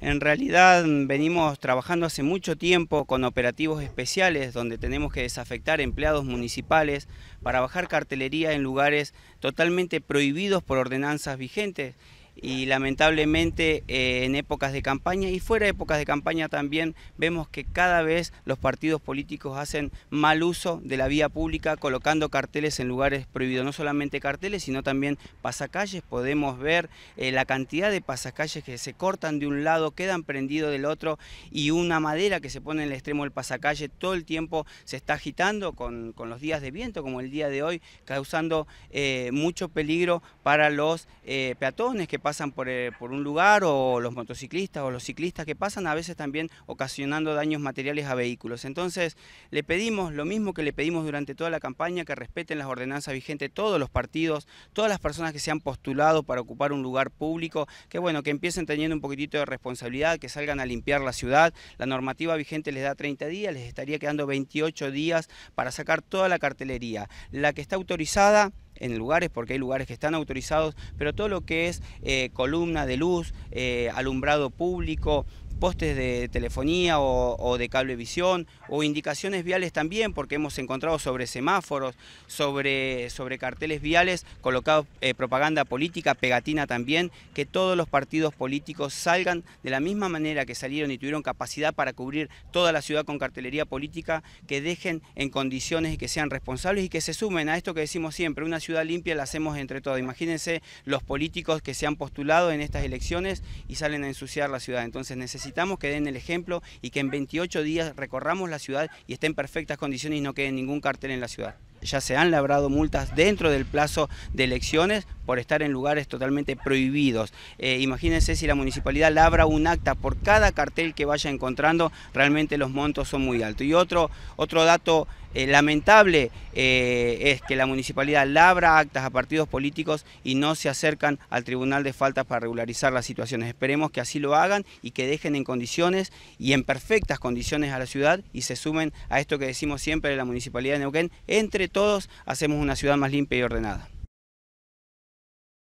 En realidad mm, venimos trabajando hace mucho tiempo con operativos especiales donde tenemos que desafectar empleados municipales para bajar cartelería en lugares totalmente prohibidos por ordenanzas vigentes y lamentablemente eh, en épocas de campaña y fuera de épocas de campaña también vemos que cada vez los partidos políticos hacen mal uso de la vía pública colocando carteles en lugares prohibidos, no solamente carteles sino también pasacalles, podemos ver eh, la cantidad de pasacalles que se cortan de un lado, quedan prendidos del otro y una madera que se pone en el extremo del pasacalle todo el tiempo se está agitando con, los días de viento como el día de hoy, causando eh, mucho peligro para los peatones que pasan eh, por, un lugar o los motociclistas o los ciclistas que pasan a veces también ocasionando daños materiales a vehículos. Entonces le pedimos lo mismo que le pedimos durante toda la campaña, que respeten las ordenanzas vigentes todos los partidos, todas las personas que se han postulado para ocupar un lugar público, que bueno, que empiecen teniendo un poquitito de responsabilidad, que salgan a limpiar la ciudad. La normativa vigente les da 30 días, les estaría quedando 28 días para sacar toda la cartelería. La que está autorizada en lugares, porque hay lugares que están autorizados, pero todo lo que es eh, columna de luz, eh, alumbrado público, postes de telefonía o, o, de cablevisión o indicaciones viales también, porque hemos encontrado sobre semáforos, sobre, sobre carteles viales, colocado eh, propaganda política, pegatina también, que todos los partidos políticos salgan de la misma manera que salieron y tuvieron capacidad para cubrir toda la ciudad con cartelería política, que dejen en condiciones y que sean responsables y que se sumen a esto que decimos siempre, una ciudad limpia la hacemos entre todos. Imagínense los políticos que se han postulado en estas elecciones y salen a ensuciar la ciudad. Entonces necesitamos necesitamos que den el ejemplo y que en 28 días recorramos la ciudad y esté en perfectas condiciones y no quede ningún cartel en la ciudad ya se han labrado multas dentro del plazo de elecciones por estar en lugares totalmente prohibidos. Eh, imagínense si la municipalidad labra un acta por cada cartel que vaya encontrando, realmente los montos son muy altos. Y otro, otro dato eh, lamentable eh, es que la municipalidad labra actas a partidos políticos y no se acercan al Tribunal de Faltas para regularizar las situaciones. Esperemos que así lo hagan y que dejen en condiciones y en perfectas condiciones a la ciudad y se sumen a esto que decimos siempre de la municipalidad de Neuquén, entre todos hacemos una ciudad más limpia y ordenada.